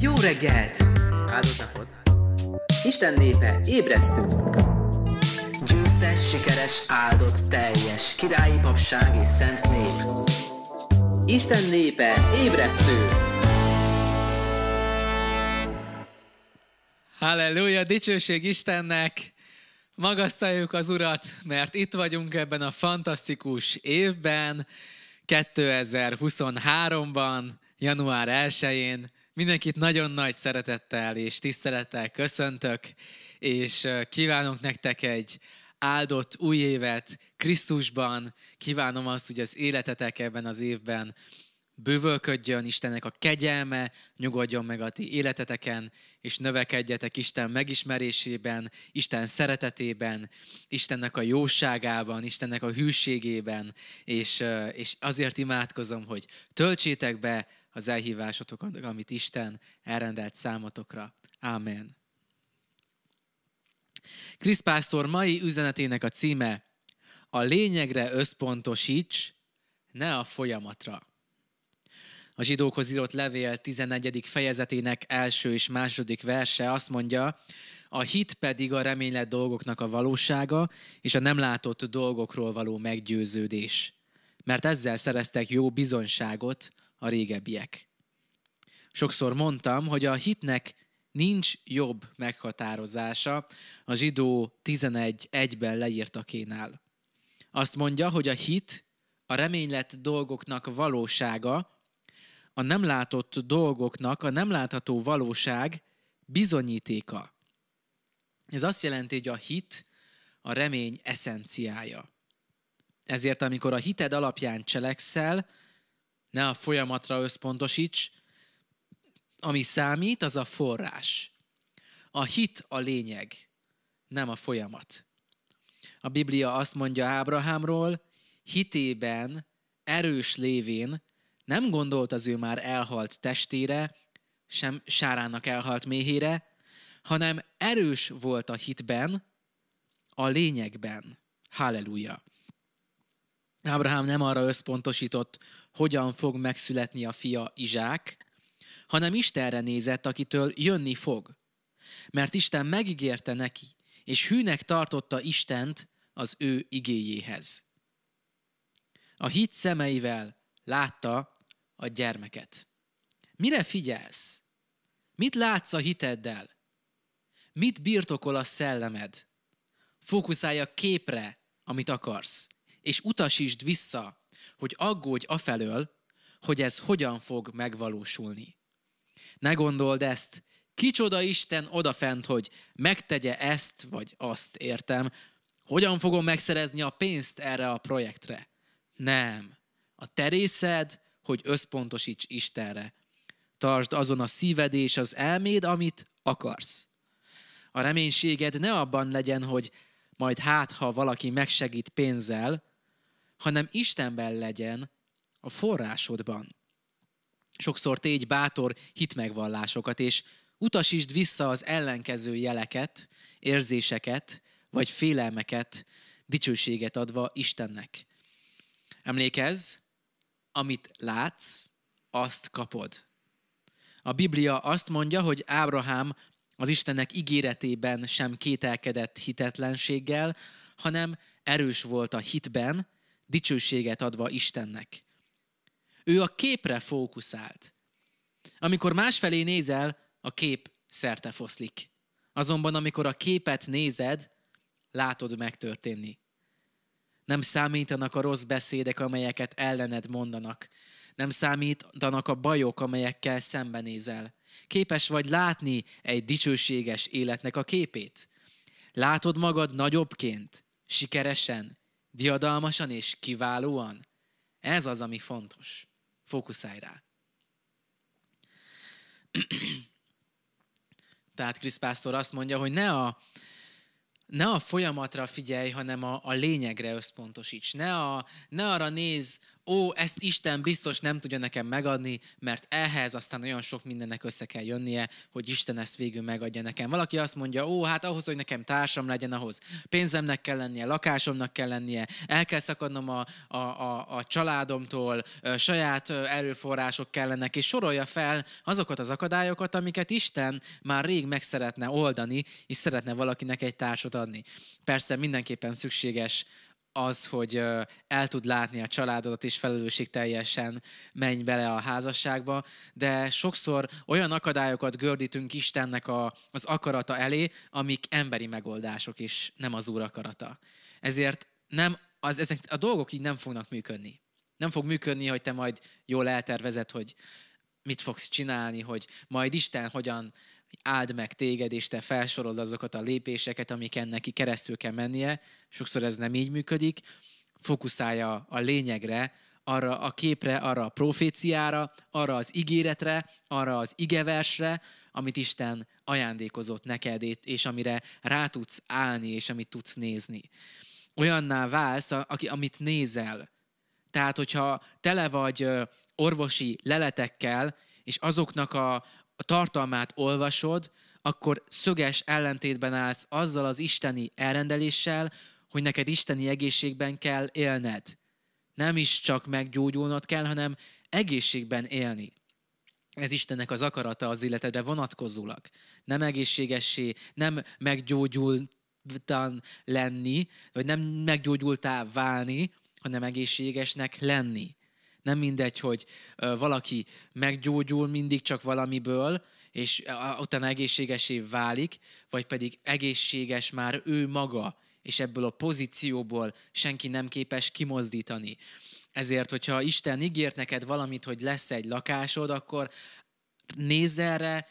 Jó reggelt! Áldott napot! Isten népe, ébresztünk! Győztes, sikeres, áldott, teljes, királyi papság és szent nép. Isten népe, ébresztő! Halleluja, dicsőség Istennek! Magasztaljuk az Urat, mert itt vagyunk ebben a fantasztikus évben, 2023-ban, január 1-én, Mindenkit nagyon nagy szeretettel és tisztelettel köszöntök, és kívánok nektek egy áldott új évet Krisztusban. Kívánom azt, hogy az életetek ebben az évben bővölködjön Istennek a kegyelme, nyugodjon meg a ti életeteken, és növekedjetek Isten megismerésében, Isten szeretetében, Istennek a jóságában, Istennek a hűségében, és, és azért imádkozom, hogy töltsétek be az elhívásotokat, amit Isten elrendelt számotokra. Ámen. Krisz pásztor mai üzenetének a címe a lényegre összpontosíts, ne a folyamatra. A zsidókhoz írott levél 14. fejezetének első és második verse azt mondja, a hit pedig a reménylet dolgoknak a valósága és a nem látott dolgokról való meggyőződés. Mert ezzel szereztek jó bizonyságot, a régebbiek. Sokszor mondtam, hogy a hitnek nincs jobb meghatározása a zsidó 11.1-ben leírtakénál. Azt mondja, hogy a hit a reménylet dolgoknak valósága, a nem látott dolgoknak a nem látható valóság bizonyítéka. Ez azt jelenti, hogy a hit a remény eszenciája. Ezért, amikor a hited alapján cselekszel, ne a folyamatra összpontosíts. Ami számít, az a forrás. A hit a lényeg, nem a folyamat. A Biblia azt mondja Ábrahámról, hitében, erős lévén nem gondolt az ő már elhalt testére, sem Sárának elhalt méhére, hanem erős volt a hitben, a lényegben. Halleluja! Ábrahám nem arra összpontosított, hogyan fog megszületni a fia Izsák, hanem Istenre nézett, akitől jönni fog. Mert Isten megígérte neki, és hűnek tartotta Istent az ő igéjéhez. A hit szemeivel látta a gyermeket. Mire figyelsz? Mit látsz a hiteddel? Mit birtokol a szellemed? Fókuszálj a képre, amit akarsz, és utasítsd vissza hogy aggódj afelől, hogy ez hogyan fog megvalósulni. Ne gondold ezt, kicsoda Isten odafent, hogy megtegye ezt vagy azt, értem, hogyan fogom megszerezni a pénzt erre a projektre. Nem. A terészed, hogy összpontosíts Istenre. Tartsd azon a szíved és az elméd, amit akarsz. A reménységed ne abban legyen, hogy majd hát, ha valaki megsegít pénzzel, hanem Istenben legyen a forrásodban. Sokszor tégy bátor hitmegvallásokat, és utasítsd vissza az ellenkező jeleket, érzéseket, vagy félelmeket, dicsőséget adva Istennek. Emlékezz, amit látsz, azt kapod. A Biblia azt mondja, hogy Ábrahám az Istennek ígéretében sem kételkedett hitetlenséggel, hanem erős volt a hitben, dicsőséget adva Istennek. Ő a képre fókuszált. Amikor másfelé nézel, a kép szerte foszlik. Azonban amikor a képet nézed, látod megtörténni. Nem számítanak a rossz beszédek, amelyeket ellened mondanak. Nem számítanak a bajok, amelyekkel szembenézel. Képes vagy látni egy dicsőséges életnek a képét. Látod magad nagyobbként, sikeresen, diadalmasan és kiválóan. Ez az, ami fontos. Fókuszálj rá. Tehát Krisz Pásztor azt mondja, hogy ne a, ne a folyamatra figyelj, hanem a, a lényegre összpontosíts. Ne, a, ne arra néz, ó, ezt Isten biztos nem tudja nekem megadni, mert ehhez aztán olyan sok mindennek össze kell jönnie, hogy Isten ezt végül megadja nekem. Valaki azt mondja, ó, hát ahhoz, hogy nekem társam legyen, ahhoz pénzemnek kell lennie, lakásomnak kell lennie, el kell szakadnom a, a, a, a családomtól, a saját erőforrások kellenek, és sorolja fel azokat az akadályokat, amiket Isten már rég meg szeretne oldani, és szeretne valakinek egy társat adni. Persze mindenképpen szükséges az, hogy el tud látni a családodat, és teljesen menj bele a házasságba, de sokszor olyan akadályokat gördítünk Istennek a, az akarata elé, amik emberi megoldások, és nem az Úr akarata. Ezért nem, az, ezek a dolgok így nem fognak működni. Nem fog működni, hogy te majd jól eltervezed, hogy mit fogsz csinálni, hogy majd Isten hogyan áld meg téged, és te felsorold azokat a lépéseket, amiken neki keresztül kell mennie. Sokszor ez nem így működik. Fokuszálja a lényegre, arra a képre, arra a proféciára, arra az ígéretre, arra az igeversre, amit Isten ajándékozott neked, és amire rá tudsz állni, és amit tudsz nézni. Olyanná válsz, aki, amit nézel. Tehát, hogyha tele vagy orvosi leletekkel, és azoknak a, a tartalmát olvasod, akkor szöges ellentétben állsz azzal az isteni elrendeléssel, hogy neked isteni egészségben kell élned. Nem is csak meggyógyulnod kell, hanem egészségben élni. Ez Istennek az akarata az életedre vonatkozólag. Nem egészségessé, nem meggyógyultan lenni, vagy nem meggyógyultá válni, hanem egészségesnek lenni. Nem mindegy, hogy valaki meggyógyul mindig csak valamiből, és utána egészségesé válik, vagy pedig egészséges már ő maga, és ebből a pozícióból senki nem képes kimozdítani. Ezért, hogyha Isten ígért neked valamit, hogy lesz egy lakásod, akkor nézz erre,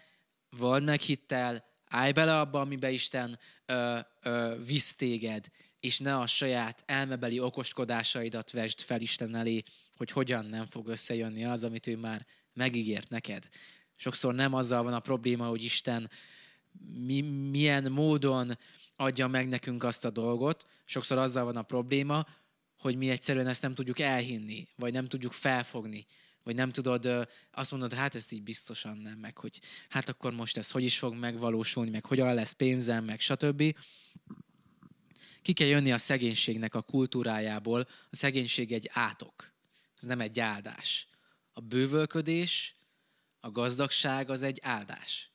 vald meg hittel, Állj bele abba, amiben Isten ö, ö, visz téged, és ne a saját elmebeli okoskodásaidat vesd fel Isten elé, hogy hogyan nem fog összejönni az, amit ő már megígért neked. Sokszor nem azzal van a probléma, hogy Isten mi, milyen módon adja meg nekünk azt a dolgot, sokszor azzal van a probléma, hogy mi egyszerűen ezt nem tudjuk elhinni, vagy nem tudjuk felfogni, vagy nem tudod azt mondod, hát ez így biztosan nem, meg hogy hát akkor most ez hogy is fog megvalósulni, meg hogyan lesz pénzem, meg stb. Ki kell jönni a szegénységnek a kultúrájából. A szegénység egy átok, ez nem egy áldás. A bővölködés, a gazdagság az egy áldás.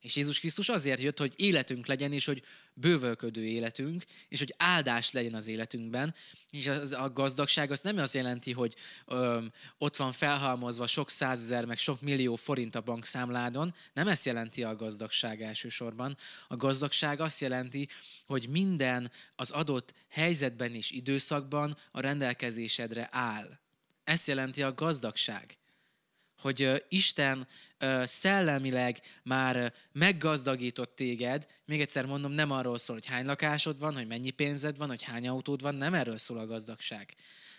És Jézus Krisztus azért jött, hogy életünk legyen, és hogy bővölködő életünk, és hogy áldás legyen az életünkben. És az, a gazdagság azt nem azt jelenti, hogy ö, ott van felhalmozva sok százezer, meg sok millió forint a bankszámládon. Nem ezt jelenti a gazdagság elsősorban. A gazdagság azt jelenti, hogy minden az adott helyzetben és időszakban a rendelkezésedre áll. Ezt jelenti a gazdagság hogy Isten szellemileg már meggazdagított téged. Még egyszer mondom, nem arról szól, hogy hány lakásod van, hogy mennyi pénzed van, hogy hány autód van, nem erről szól a gazdagság.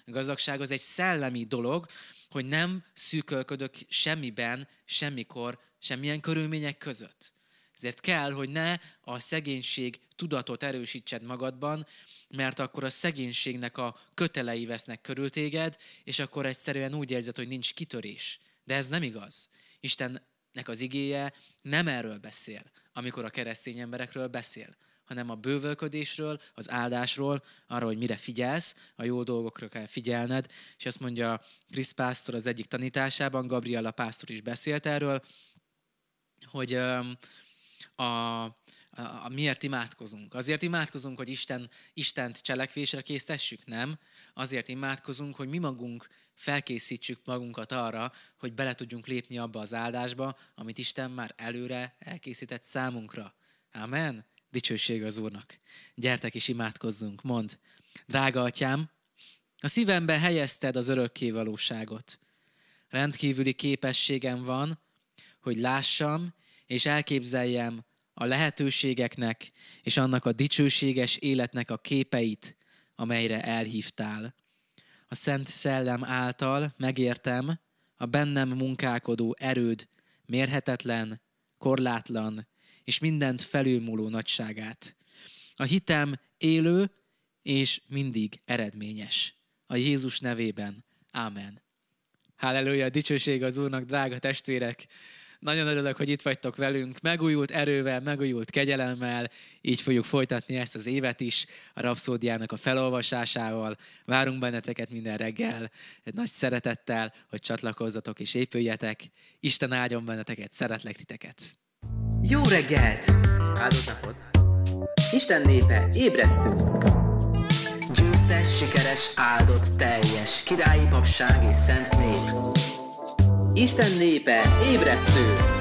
A gazdagság az egy szellemi dolog, hogy nem szűkölködök semmiben, semmikor, semmilyen körülmények között. Ezért kell, hogy ne a szegénység tudatot erősítsed magadban, mert akkor a szegénységnek a kötelei vesznek körül téged, és akkor egyszerűen úgy érzed, hogy nincs kitörés. De ez nem igaz. Istennek az igéje nem erről beszél, amikor a keresztény emberekről beszél, hanem a bővölködésről, az áldásról, arról hogy mire figyelsz, a jó dolgokra kell figyelned, és azt mondja Krisz Pásztor az egyik tanításában, Gabriela Pásztor is beszélt erről, hogy a, a, a, miért imádkozunk. Azért imádkozunk, hogy Isten, Istent cselekvésre késztessük? Nem. Azért imádkozunk, hogy mi magunk felkészítsük magunkat arra, hogy bele tudjunk lépni abba az áldásba, amit Isten már előre elkészített számunkra. Amen. Dicsőség az Úrnak. Gyertek és imádkozzunk, mond. Drága atyám, a szívembe helyezted az örökké valóságot. Rendkívüli képességem van, hogy lássam és elképzeljem a lehetőségeknek és annak a dicsőséges életnek a képeit, amelyre elhívtál a Szent Szellem által megértem a bennem munkálkodó erőd mérhetetlen, korlátlan és mindent felülmúló nagyságát. A hitem élő és mindig eredményes. A Jézus nevében. Ámen. Halleluja, dicsőség az Úrnak, drága testvérek! Nagyon örülök, hogy itt vagytok velünk, megújult erővel, megújult kegyelemmel, így fogjuk folytatni ezt az évet is, a Rapszódiának a felolvasásával. Várunk benneteket minden reggel, egy nagy szeretettel, hogy csatlakozzatok és épüljetek. Isten áldjon benneteket, szeretlek titeket! Jó reggelt! Áldott napot! Isten népe, ébresztünk! győztes, sikeres, áldott, teljes, királyi papság és szent nép. Isten népe, ébresztő!